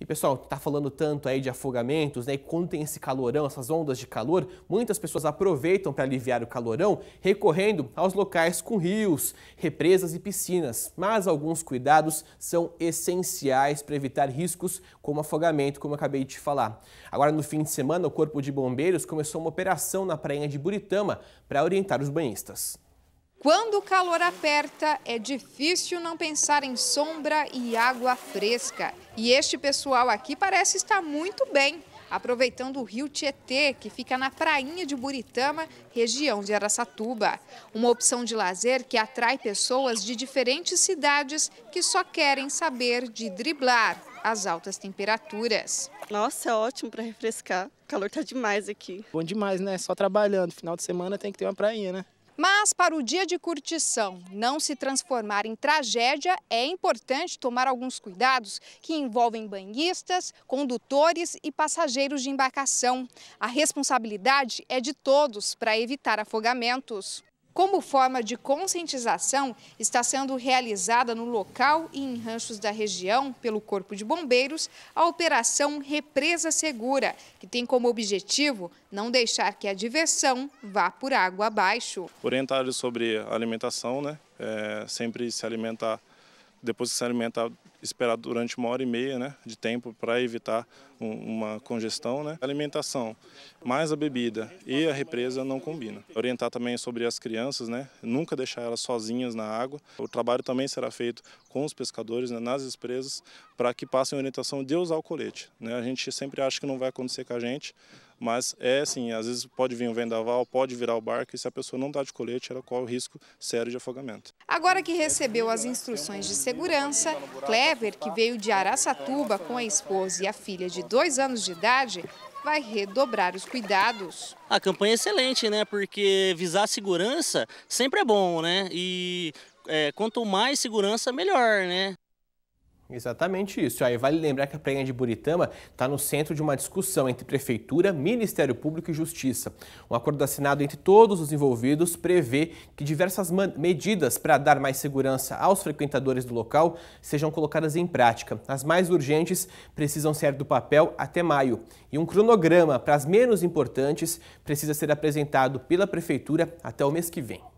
E pessoal, tá falando tanto aí de afogamentos, né? E quando tem esse calorão, essas ondas de calor, muitas pessoas aproveitam para aliviar o calorão recorrendo aos locais com rios, represas e piscinas. Mas alguns cuidados são essenciais para evitar riscos como afogamento, como eu acabei de falar. Agora no fim de semana, o Corpo de Bombeiros começou uma operação na prainha de Buritama para orientar os banhistas. Quando o calor aperta, é difícil não pensar em sombra e água fresca. E este pessoal aqui parece estar muito bem, aproveitando o rio Tietê, que fica na prainha de Buritama, região de Araçatuba. Uma opção de lazer que atrai pessoas de diferentes cidades que só querem saber de driblar as altas temperaturas. Nossa, é ótimo para refrescar. O calor tá demais aqui. Bom demais, né? Só trabalhando. Final de semana tem que ter uma prainha, né? Mas para o dia de curtição não se transformar em tragédia, é importante tomar alguns cuidados que envolvem banhistas, condutores e passageiros de embarcação. A responsabilidade é de todos para evitar afogamentos. Como forma de conscientização, está sendo realizada no local e em ranchos da região, pelo Corpo de Bombeiros, a Operação Represa Segura, que tem como objetivo não deixar que a diversão vá por água abaixo. Orientar sobre alimentação, né? É, sempre se alimentar depois que se alimentar, esperar durante uma hora e meia né, de tempo para evitar um, uma congestão. Né. A alimentação mais a bebida e a represa não combina. Orientar também sobre as crianças, né, nunca deixar elas sozinhas na água. O trabalho também será feito com os pescadores, né, nas empresas, para que passem orientação de usar o colete. Né. A gente sempre acha que não vai acontecer com a gente, mas é assim, às vezes pode vir um vendaval, pode virar o barco e se a pessoa não está de colete, ela corre o risco sério de afogamento. Agora que recebeu as instruções de segurança, Clever, que veio de Araçatuba com a esposa e a filha de dois anos de idade, vai redobrar os cuidados. A campanha é excelente, né? Porque visar a segurança sempre é bom, né? E é, quanto mais segurança, melhor, né? Exatamente isso. Aí vale lembrar que a Prainha de Buritama está no centro de uma discussão entre Prefeitura, Ministério Público e Justiça. Um acordo assinado entre todos os envolvidos prevê que diversas medidas para dar mais segurança aos frequentadores do local sejam colocadas em prática. As mais urgentes precisam ser do papel até maio. E um cronograma para as menos importantes precisa ser apresentado pela Prefeitura até o mês que vem.